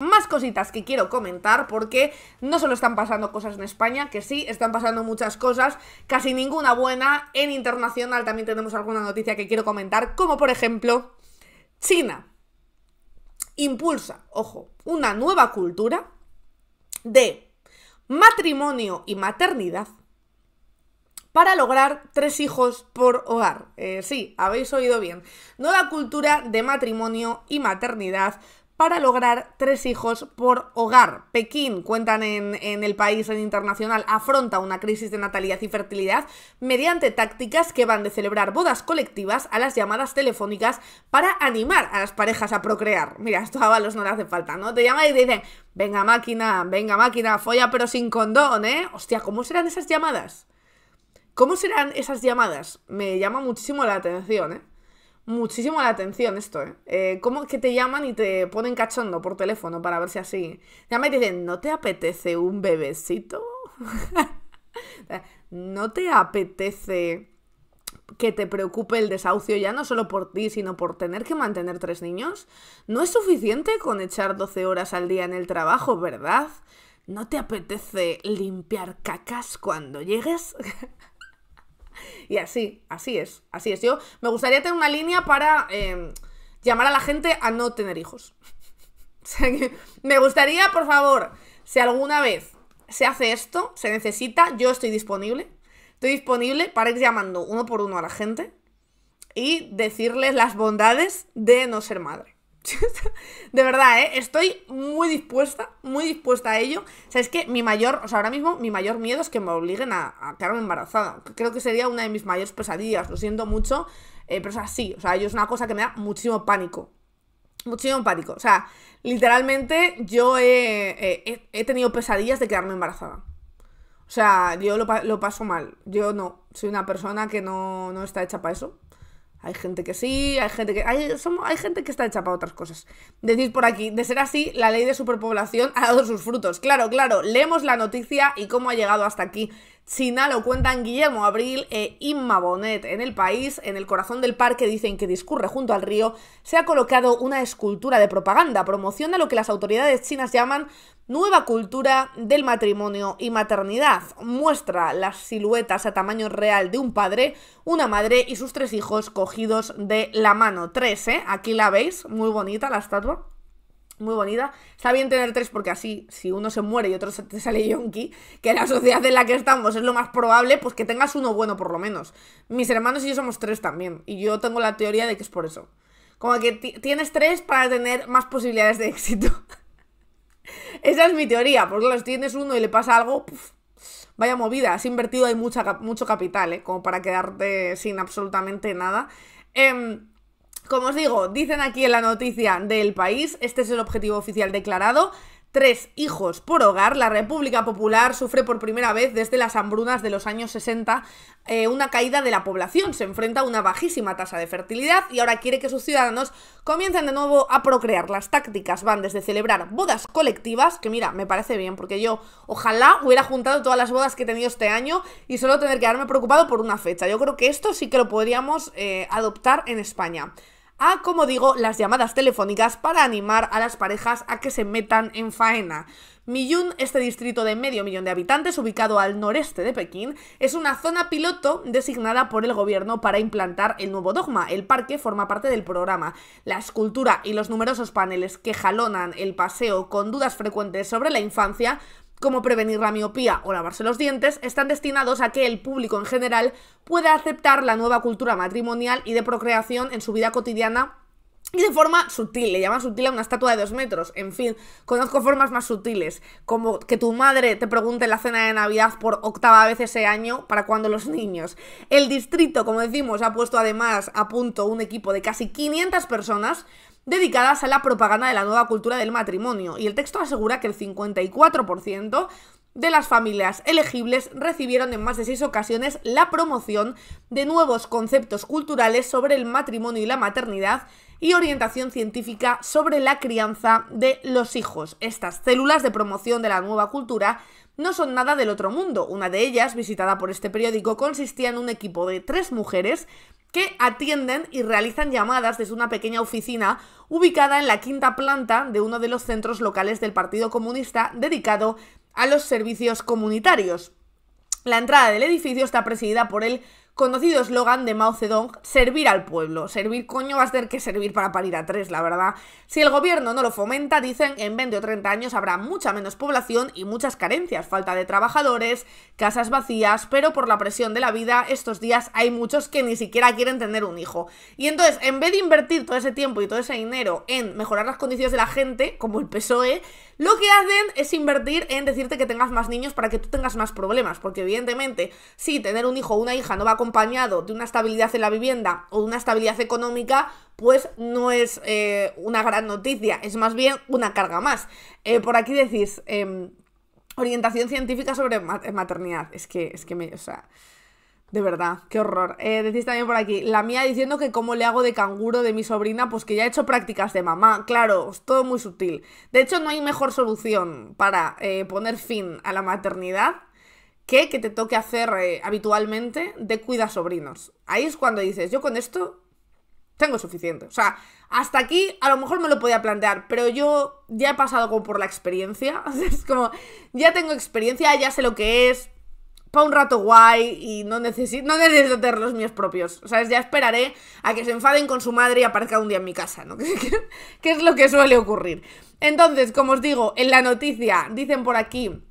Más cositas que quiero comentar porque no solo están pasando cosas en España, que sí, están pasando muchas cosas, casi ninguna buena. En internacional también tenemos alguna noticia que quiero comentar, como por ejemplo China impulsa, ojo, una nueva cultura de matrimonio y maternidad para lograr tres hijos por hogar. Eh, sí, habéis oído bien. Nueva cultura de matrimonio y maternidad para lograr tres hijos por hogar. Pekín, cuentan en, el país en internacional, afronta una crisis de natalidad y fertilidad mediante tácticas que van de celebrar bodas colectivas a las llamadas telefónicas para animar a las parejas a procrear. Mira, esto a no le hace falta, ¿no? Te llaman y te dicen, venga máquina, venga máquina, folla pero sin condón, ¿eh? Hostia, ¿cómo serán esas llamadas? ¿Cómo serán esas llamadas? Me llama muchísimo la atención, ¿eh? muchísimo la atención esto, ¿eh? eh ¿Cómo que te llaman y te ponen cachondo por teléfono para ver si así? Ya me dicen, ¿no te apetece un bebecito? ¿No te apetece que te preocupe el desahucio ya no solo por ti, sino por tener que mantener tres niños? No es suficiente con echar 12 horas al día en el trabajo, ¿verdad? ¿No te apetece limpiar cacas cuando llegues? y así, así es, así es. Yo me gustaría tener una línea para em, llamar a la gente a no tener hijos. que me gustaría, por favor, si alguna vez se hace esto, se necesita, yo estoy disponible. Estoy disponible para ir llamando uno por uno a la gente y decirles las bondades de no ser madre. de verdad, ¿eh? Estoy muy dispuesta, muy dispuesta a ello. O sea, es que mi mayor, o sea, ahora mismo mi mayor miedo es que me obliguen a, quedarme embarazada. Creo que sería una de mis mayores pesadillas, lo siento mucho, eh, pero es así. O sea, yo es una cosa que me da muchísimo pánico. Muchísimo pánico. O sea, literalmente yo he, tenido pesadillas de quedarme embarazada. O sea, yo lo, paso mal. Yo no. Soy una persona que no está hecha para eso. Hay gente que sí, hay gente que. Hay, somos, hay gente que está hecha para otras cosas. Decís por aquí, de ser así, la ley de superpoblación ha dado sus frutos. Claro, claro, leemos la noticia y cómo ha llegado hasta aquí. China lo cuentan Guillermo Abril e Inma Bonet. En el país, en el corazón del parque, dicen que discurre junto al río, se ha colocado una escultura de propaganda. Promociona lo que las autoridades chinas llaman nueva cultura del matrimonio y maternidad. Muestra las siluetas a tamaño real de un padre, una madre y sus tres hijos cogidos de la mano. Tres, ¿eh? Aquí la veis, muy bonita la estatua muy bonita. Está bien tener tres porque así, si uno se muere y otro se te sale yonki, que la sociedad en la que estamos es lo más probable, pues que tengas uno bueno por lo menos. Mis hermanos y yo somos tres también, y yo tengo la teoría de que es por eso. Como que tienes tres para tener más posibilidades de éxito. Esa es mi teoría, porque los tienes uno y le pasa algo, vaya movida, has invertido hay mucha, mucho capital, ¿eh? como para quedarte sin absolutamente nada. Eh, como os digo, dicen aquí en la noticia del país, este es el objetivo oficial declarado. Tres hijos por hogar, la República Popular sufre por primera vez desde las hambrunas de los años 60 eh, una caída de la población, se enfrenta a una bajísima tasa de fertilidad y ahora quiere que sus ciudadanos comiencen de nuevo a procrear. Las tácticas van desde celebrar bodas colectivas, que mira, me parece bien, porque yo ojalá hubiera juntado todas las bodas que he tenido este año y solo tener que haberme preocupado por una fecha. Yo creo que esto sí que lo podríamos eh, adoptar en España a, como digo, las llamadas telefónicas para animar a las parejas a que se metan en faena. Miyun, este distrito de medio millón de habitantes ubicado al noreste de Pekín, es una zona piloto designada por el gobierno para implantar el nuevo dogma. El parque forma parte del programa. La escultura y los numerosos paneles que jalonan el paseo con dudas frecuentes sobre la infancia como prevenir la miopía o lavarse los dientes, están destinados a que el público en general pueda aceptar la nueva cultura matrimonial y de procreación en su vida cotidiana y de forma sutil, le llaman sutil a una estatua de dos metros. En fin, conozco formas más sutiles, como que tu madre te pregunte en la cena de Navidad por octava vez ese año para cuando los niños. El distrito, como decimos, ha puesto además a punto un equipo de casi 500 personas dedicadas a la propaganda de la nueva cultura del matrimonio, y el texto asegura que el 54% de las familias elegibles recibieron en más de seis ocasiones la promoción de nuevos conceptos culturales sobre el matrimonio y la maternidad y orientación científica sobre la crianza de los hijos. Estas células de promoción de la nueva cultura no son nada del otro mundo. Una de ellas, visitada por este periódico, consistía en un equipo de tres mujeres que atienden y realizan llamadas desde una pequeña oficina ubicada en la quinta planta de uno de los centros locales del Partido Comunista dedicado a los servicios comunitarios. La entrada del edificio está presidida por el conocido eslogan de Mao Zedong, servir al pueblo. Servir coño va a tener que servir para parir a tres, la verdad. Si el gobierno no lo fomenta, dicen, en 20 o 30 años habrá mucha menos población y muchas carencias, falta de trabajadores, casas vacías, pero por la presión de la vida estos días hay muchos que ni siquiera quieren tener un hijo. Y entonces, en vez de invertir todo ese tiempo y todo ese dinero en mejorar las condiciones de la gente, como el PSOE, lo que hacen es invertir en decirte que tengas más niños para que tú tengas más problemas, porque evidentemente, si tener un hijo o una hija no va a de una estabilidad en la vivienda o de una estabilidad económica, pues no es eh, una gran noticia, es más bien una carga más. Eh, por aquí decís, em, orientación científica sobre eh, maternidad. Es que, es que me, o sea, de verdad, qué horror. decís también por aquí, la mía diciendo que cómo le hago de canguro de mi sobrina, pues que ya he hecho prácticas de mamá. Claro, es todo muy sutil. De hecho, no hay mejor solución para poner fin a la maternidad que que te toque hacer eh, habitualmente de cuida sobrinos. Ahí es cuando dices, yo con esto tengo suficiente. O sea, hasta aquí a lo mejor me lo podía plantear, pero yo ya he pasado como por la experiencia. es como, ya tengo experiencia, ya sé lo que es, para un rato guay y no necesito, no tener los míos propios. O sea, ya esperaré a que se enfaden con su madre y aparezca un día en mi casa, ¿no? que es lo que suele ocurrir. Entonces, como os digo, en la noticia dicen por aquí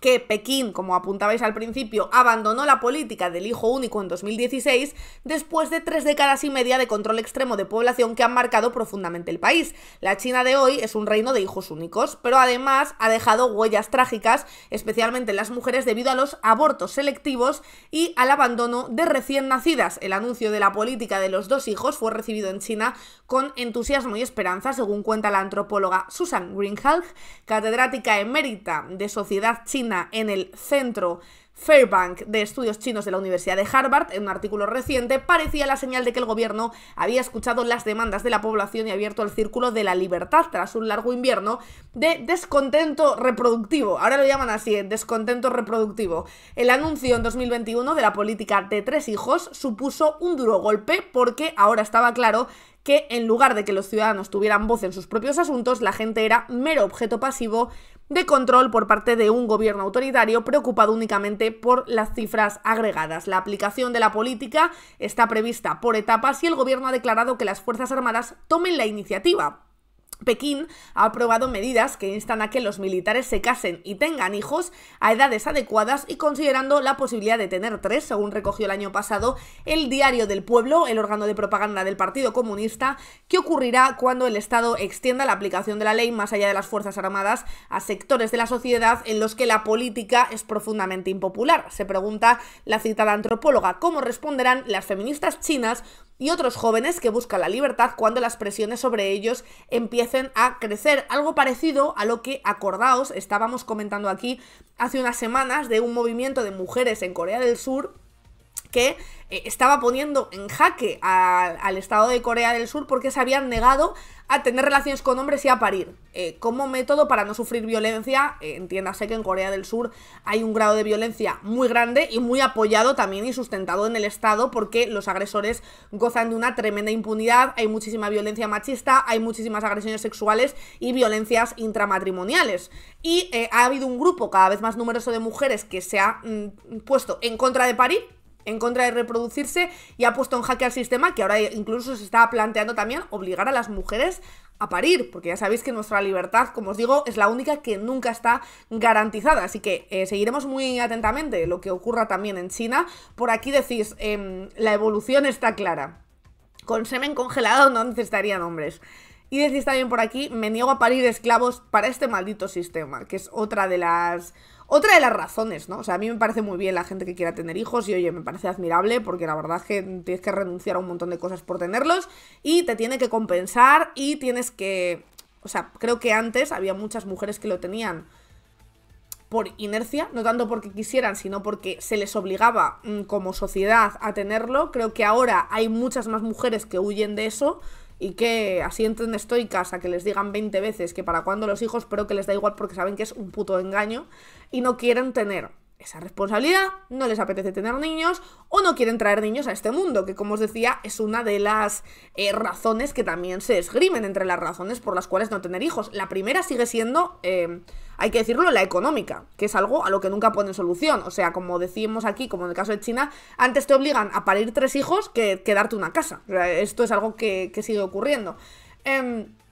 que Pekín, como apuntabais al principio, abandonó la política del hijo único en 2016 después de tres décadas y media de control extremo de población que han marcado profundamente el país. La China de hoy es un reino de hijos únicos, pero además ha dejado huellas trágicas, especialmente en las mujeres debido a los abortos selectivos y al abandono de recién nacidas. El anuncio de la política de los dos hijos fue recibido en China con entusiasmo y esperanza, según cuenta la antropóloga Susan Greenhalgh, catedrática emérita de Sociedad China en el Centro Fairbank de Estudios Chinos de la Universidad de Harvard, en un artículo reciente, parecía la señal de que el gobierno había escuchado las demandas de la población y abierto el círculo de la libertad tras un largo invierno de descontento reproductivo. Ahora lo llaman así, eh, descontento reproductivo. El anuncio en 2021 de la política de tres hijos supuso un duro golpe porque ahora estaba claro que en lugar de que los ciudadanos tuvieran voz en sus propios asuntos, la gente era mero objeto pasivo de control por parte de un gobierno autoritario preocupado únicamente por las cifras agregadas. La aplicación de la política está prevista por etapas y el gobierno ha declarado que las Fuerzas Armadas tomen la iniciativa Pekín ha aprobado medidas que instan a que los militares se casen y tengan hijos a edades adecuadas y considerando la posibilidad de tener tres, según recogió el año pasado el Diario del Pueblo, el órgano de propaganda del Partido Comunista, que ocurrirá cuando el Estado extienda la aplicación de la ley más allá de las Fuerzas Armadas a sectores de la sociedad en los que la política es profundamente impopular. Se pregunta la citada antropóloga cómo responderán las feministas chinas y otros jóvenes que buscan la libertad cuando las presiones sobre ellos empiecen a crecer. Algo parecido a lo que, acordaos, estábamos comentando aquí hace unas semanas de un movimiento de mujeres en Corea del Sur que eh, estaba poniendo en jaque al Estado de Corea del Sur porque se habían negado a tener relaciones con hombres y a parir, eh, como método para no sufrir violencia. Eh, entiéndase que en Corea del Sur hay un grado de violencia muy grande y muy apoyado también y sustentado en el Estado porque los agresores gozan de una tremenda impunidad, hay muchísima violencia machista, hay muchísimas agresiones sexuales y violencias intramatrimoniales. Y ha habido un grupo cada vez más numeroso de mujeres que se ha mm, puesto en contra de parir en contra de reproducirse y ha puesto en jaque al sistema que ahora incluso se está planteando también obligar a las mujeres a parir, porque ya sabéis que nuestra libertad, como os digo, es la única que nunca está garantizada. Así que eh, seguiremos muy atentamente lo que ocurra también en China. Por aquí decís, em, la evolución está clara. Con semen congelado no necesitarían hombres. Y decís también por aquí, me niego a parir esclavos para este maldito sistema, que es otra de las... Otra de las razones, ¿no? O sea, a mí me parece muy bien la gente que quiera tener hijos y oye, me parece admirable porque la verdad es que tienes que renunciar a un montón de cosas por tenerlos y te tiene que compensar y tienes que... O sea, creo que antes había muchas mujeres que lo tenían por inercia, no tanto porque quisieran, sino porque se les obligaba mm, como sociedad a tenerlo. Creo que ahora hay muchas más mujeres que huyen de eso y que así entren estoicas a que les digan 20 veces que para cuándo los hijos, pero que les da igual porque saben que es un puto engaño y no quieren tener esa responsabilidad, no les apetece tener niños o no quieren traer niños a este mundo, que como os decía es una de las eh, razones que también se esgrimen entre las razones por las cuales no tener hijos. La primera sigue siendo, eh, hay que decirlo, la económica, que es algo a lo que nunca ponen solución. O sea, como decimos aquí, como en el caso de China, antes te obligan a parir tres hijos que, quedarte una casa. esto es algo que, sigue ocurriendo. Em,